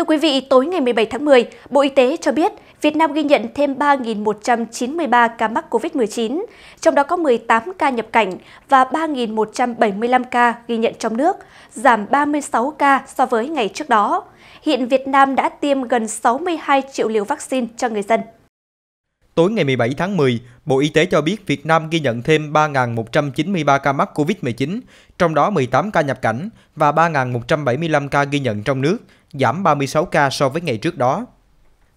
Thưa quý vị, tối ngày 17 tháng 10, Bộ Y tế cho biết Việt Nam ghi nhận thêm 3.193 ca mắc COVID-19, trong đó có 18 ca nhập cảnh và 3.175 ca ghi nhận trong nước, giảm 36 ca so với ngày trước đó. Hiện Việt Nam đã tiêm gần 62 triệu liều vaccine cho người dân tối ngày 17 tháng 10, Bộ Y tế cho biết Việt Nam ghi nhận thêm 3.193 ca mắc COVID-19, trong đó 18 ca nhập cảnh và 3.175 ca ghi nhận trong nước, giảm 36 ca so với ngày trước đó.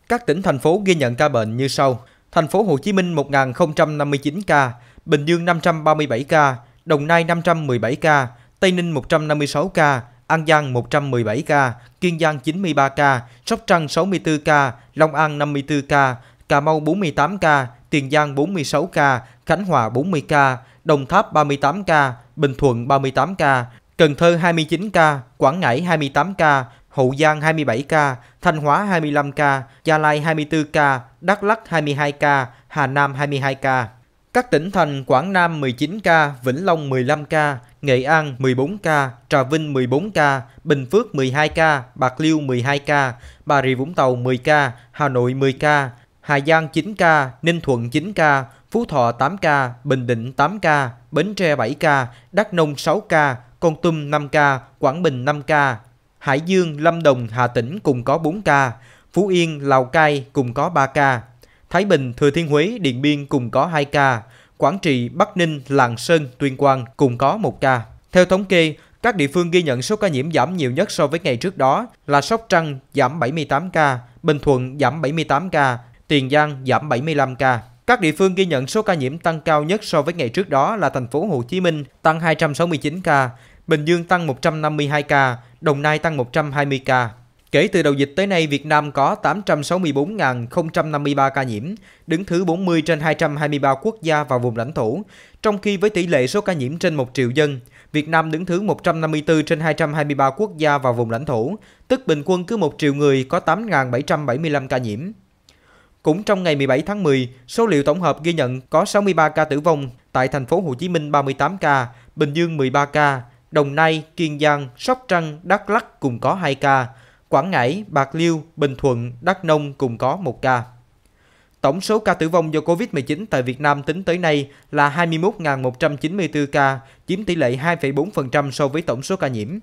Các tỉnh thành phố ghi nhận ca bệnh như sau: Thành phố Hồ Chí Minh 1.059 ca, Bình Dương 537 ca, Đồng Nai 517 ca, Tây Ninh 156 ca, An Giang 117 ca, Kiên Giang 93 ca, Sóc Trăng 64 ca, Long An 54 ca, Cà Mau 48 ca, Tiền Giang 46 ca, Khánh Hòa 40 ca, Đồng Tháp 38 ca, Bình Thuận 38 ca, Cần Thơ 29 ca, Quảng Ngãi 28 ca, Hậu Giang 27 ca, Thanh Hóa 25 ca, Gia Lai 24 ca, Đắk Lắk 22 ca, Hà Nam 22 ca. Các tỉnh thành Quảng Nam 19 ca, Vĩnh Long 15 ca, Nghệ An 14 ca, Trà Vinh 14 ca, Bình Phước 12 ca, Bạc Liêu 12 ca, Bà Rịa Vũng Tàu 10 ca, Hà Nội 10 ca, Hà Giang 9 ca, Ninh Thuận 9 ca, Phú Thọ 8 ca, Bình Định 8 ca, Bến Tre 7 ca, Đắk Nông 6 ca, Con Tum 5 ca, Quảng Bình 5 ca, Hải Dương, Lâm Đồng, Hà Tĩnh cùng có 4 ca, Phú Yên, Lào Cai cùng có 3 ca, Thái Bình, Thừa Thiên Huế, Điện Biên cùng có 2 ca, Quảng Trị, Bắc Ninh, Lạng Sơn, Tuyên Quang cùng có 1 ca. Theo thống kê, các địa phương ghi nhận số ca nhiễm giảm nhiều nhất so với ngày trước đó là Sóc Trăng giảm 78 ca, Bình Thuận giảm 78 ca, Tiền Giang giảm 75 ca. Các địa phương ghi nhận số ca nhiễm tăng cao nhất so với ngày trước đó là thành phố Hồ Chí Minh tăng 269 ca, Bình Dương tăng 152 ca, Đồng Nai tăng 120 ca. Kể từ đầu dịch tới nay, Việt Nam có 864.053 ca nhiễm, đứng thứ 40 trên 223 quốc gia và vùng lãnh thổ. Trong khi với tỷ lệ số ca nhiễm trên 1 triệu dân, Việt Nam đứng thứ 154 trên 223 quốc gia và vùng lãnh thổ, tức bình quân cứ 1 triệu người có 8.775 ca nhiễm. Cũng trong ngày 17 tháng 10, số liệu tổng hợp ghi nhận có 63 ca tử vong tại thành phố Hồ Chí Minh 38 ca, Bình Dương 13 ca, Đồng Nai, Kiên Giang, Sóc Trăng, Đắk lắc cùng có 2 ca, Quảng Ngãi, Bạc Liêu, Bình Thuận, Đắk Nông cùng có 1 ca. Tổng số ca tử vong do COVID-19 tại Việt Nam tính tới nay là 21.194 ca, chiếm tỷ lệ 2,4% so với tổng số ca nhiễm.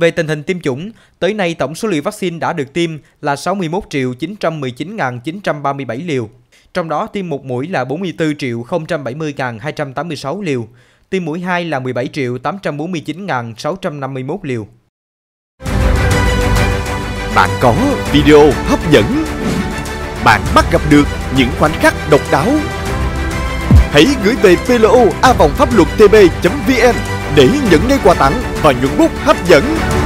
Về tình hình tiêm chủng, tới nay tổng số liều vaccine đã được tiêm là 61.919.937 liều, trong đó tiêm một mũi là 44.070.286 liều, tiêm mũi 2 là 17.849.651 liều. Bạn có video hấp dẫn, bạn bắt gặp được những khoảnh khắc độc đáo. Hãy gửi về plo vòng pháp luật tb.vn để những lấy quà tặng và những bút hấp dẫn.